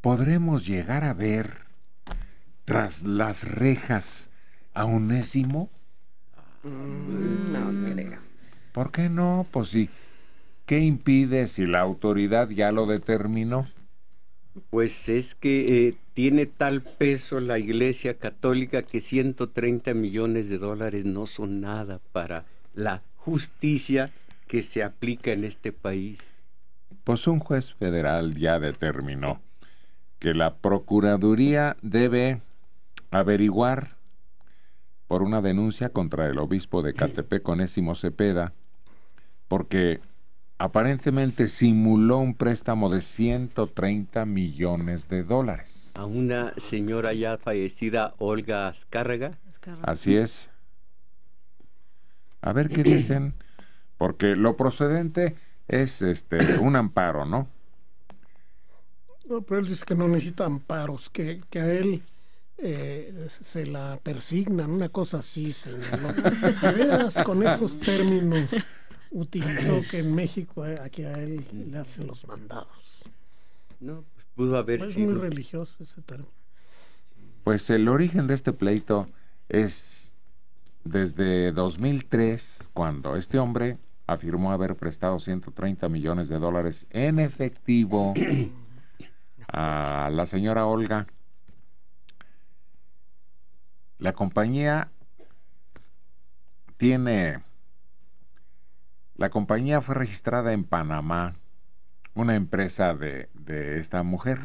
podremos llegar a ver tras las rejas a Unésimo? Mm, no creo. ¿Por qué no? Pues sí. ¿Qué impide si la autoridad ya lo determinó? Pues es que eh, tiene tal peso la Iglesia Católica que 130 millones de dólares no son nada para la justicia que se aplica en este país. Pues un juez federal ya determinó que la Procuraduría debe averiguar por una denuncia contra el obispo de Catepec, conésimo Cepeda, porque aparentemente simuló un préstamo de 130 millones de dólares. A una señora ya fallecida, Olga Azcárraga. Así es. A ver qué dicen, porque lo procedente es este un amparo, ¿no? No, pero él dice que no necesita amparos, que, que a él eh, se la persignan, una cosa así, señor. con esos términos utilizó que en México eh, aquí a él le hacen los mandados. No, pues, pudo haber sido. Es muy religioso ese término. Pues el origen de este pleito es desde 2003, cuando este hombre afirmó haber prestado 130 millones de dólares en efectivo a la señora Olga. La compañía tiene... La compañía fue registrada en Panamá, una empresa de, esta mujer,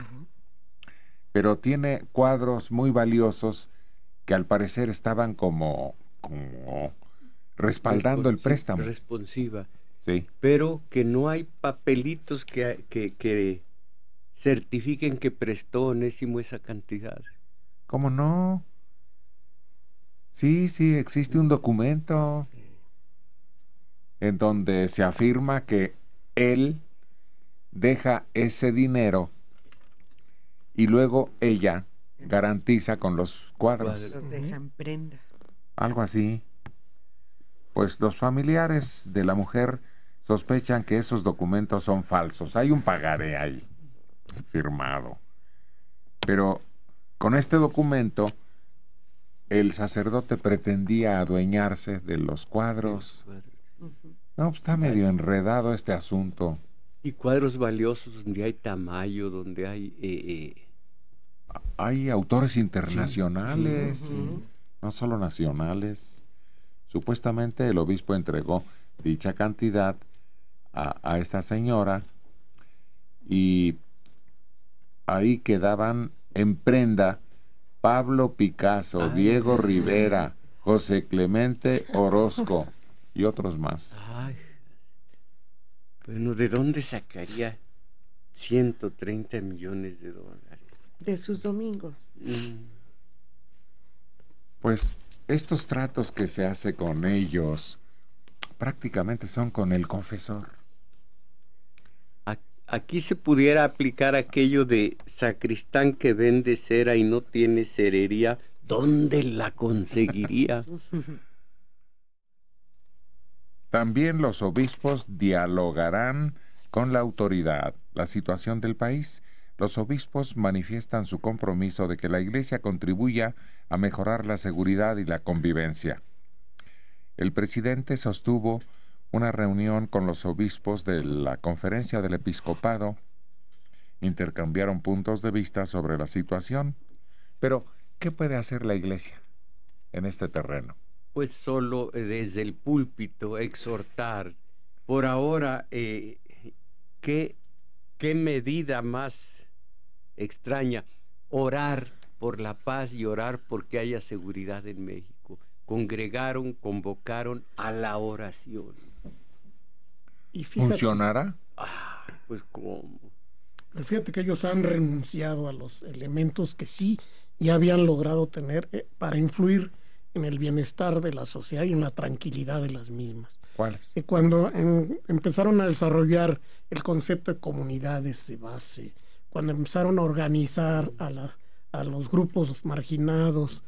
pero tiene cuadros muy valiosos que al parecer estaban como, respaldando el préstamo. Responsiva. Sí. Pero que no hay papelitos que, que, que certifiquen que prestó Onésimo esa cantidad. ¿Cómo no? Sí, sí, existe un documento en donde se afirma que él deja ese dinero y luego ella garantiza con los cuadros. dejan prenda. Algo así. Pues los familiares de la mujer sospechan que esos documentos son falsos. Hay un pagaré ahí firmado. Pero con este documento, el sacerdote pretendía adueñarse de los cuadros. No, pues, está medio enredado este asunto. Y cuadros valiosos donde hay tamaño, donde hay... Eh, eh, hay autores internacionales, no solo nacionales. Supuestamente el obispo entregó dicha cantidad a, a esta señora y ahí quedaban en prenda Pablo Picasso, Diego Rivera, José Clemente Orozco y otros más. Bueno, ¿de dónde sacaría 130 millones de dólares? De sus domingos. Mm. Pues estos tratos que se hace con ellos prácticamente son con el confesor aquí se pudiera aplicar aquello de sacristán que vende cera y no tiene cerería, ¿dónde la conseguiría? También los obispos dialogarán con la autoridad la situación del país. Los obispos manifiestan su compromiso de que la Iglesia contribuya a mejorar la seguridad y la convivencia. El presidente sostuvo una reunión con los obispos de la Conferencia del Episcopado, intercambiaron puntos de vista sobre la situación, pero ¿qué puede hacer la Iglesia en este terreno? Pues solo eh, desde el púlpito exhortar. Por ahora, eh, ¿qué, ¿qué medida más extraña? Orar por la paz y orar porque haya seguridad en México. Congregaron, convocaron a la oración ¿Funcionará? pues cómo. Fíjate que ellos han renunciado a los elementos que sí ya habían logrado tener eh, para influir en el bienestar de la sociedad y en la tranquilidad de las mismas. ¿Cuáles? Eh, cuando empezaron a desarrollar el concepto de comunidades de base, cuando empezaron a organizar a, los grupos marginados,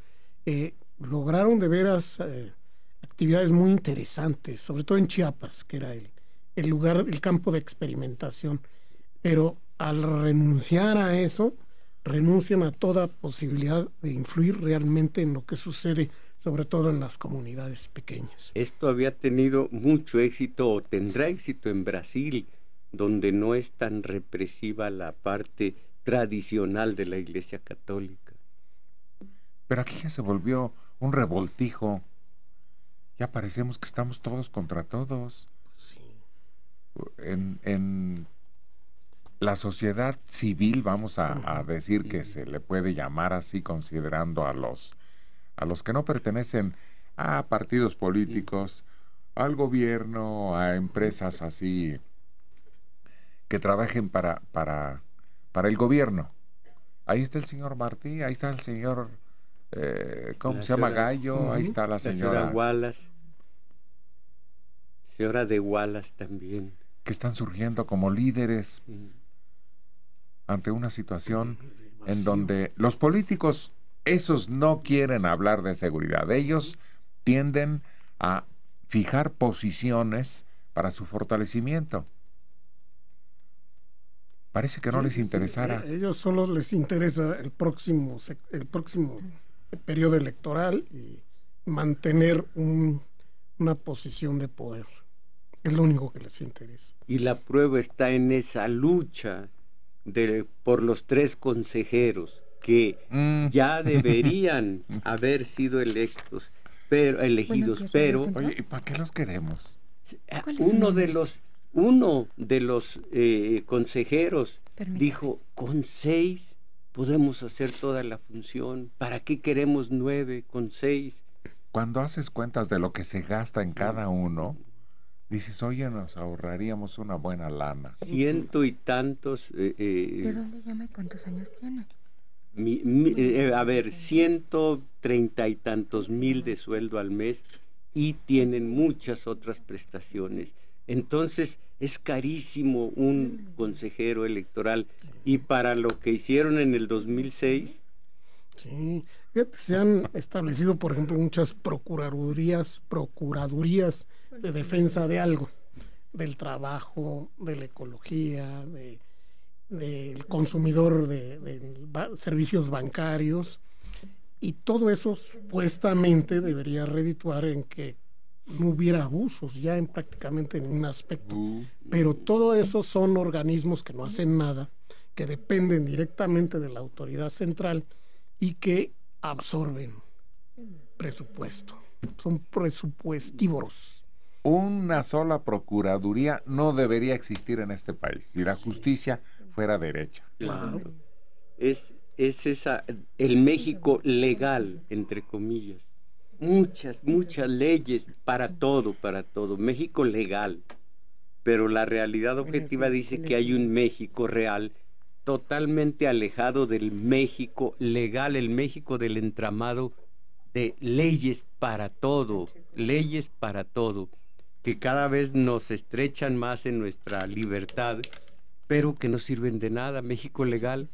eh, lograron de veras actividades muy interesantes, sobre todo en Chiapas, que era el, el lugar, el campo de experimentación. Pero al renunciar a eso, renuncian a toda posibilidad de influir realmente en lo que sucede, sobre todo en las comunidades pequeñas. Esto había tenido mucho éxito o tendrá éxito en Brasil, donde no es tan represiva la parte tradicional de la Iglesia Católica. Pero aquí ya se volvió un revoltijo. Ya parecemos que estamos todos contra todos. Sí en, la sociedad civil, vamos a, decir que se le puede llamar así considerando a los, a los que no pertenecen a partidos políticos, al gobierno, a empresas así que trabajen para, para, para el gobierno. Ahí está el señor Martí, ahí está el señor, eh, ¿cómo se llama? Gallo, ahí está la señora. La señora Señora de Wallace también que están surgiendo como líderes ante una situación en donde los políticos, esos no quieren hablar de seguridad. Ellos tienden a fijar posiciones para su fortalecimiento. Parece que no les interesara. E-, ellos solo les interesa el próximo, el próximo periodo electoral y mantener una posición de poder. Es lo único que les interesa. Y la prueba está en esa lucha de, por los tres consejeros que mm. ya deberían haber sido electos, pero elegidos, pero oye, ¿y para qué los queremos? Ah, uno de los uno de los eh, consejeros dijo con seis podemos hacer toda la función. ¿Para qué queremos nueve con seis? Cuando haces cuentas de lo que se gasta en cada uno, dices, oye, nos ahorraríamos una buena lana. Ciento y tantos... Eh, eh, ¿De dónde cuántos años tiene? Eh, a ver, ciento treinta y tantos mil de sueldo al mes y tienen muchas otras prestaciones. Entonces es carísimo un mm. consejero electoral y para lo que hicieron en el 2006... Sí, se han establecido, por ejemplo, muchas procuradurías, procuradurías de defensa de algo, del trabajo, de la ecología, del consumidor de, de servicios bancarios, y todo eso supuestamente debería redituar en que no hubiera abusos ya en prácticamente ningún aspecto. Uh, uh. Pero todo eso son organismos que no hacen nada, que dependen directamente de la autoridad central y que absorben presupuesto, son presupuestívoros. Una sola procuraduría no debería existir en este país si la justicia fuera derecha. Claro. Es, es esa, el México legal, entre comillas. Muchas, muchas leyes para todo, para todo. México legal. Pero la realidad objetiva dice que hay un México real totalmente alejado del México legal, el México del entramado de leyes para todo, leyes para todo, que cada vez nos estrechan más en nuestra libertad, pero que no sirven de nada. México legal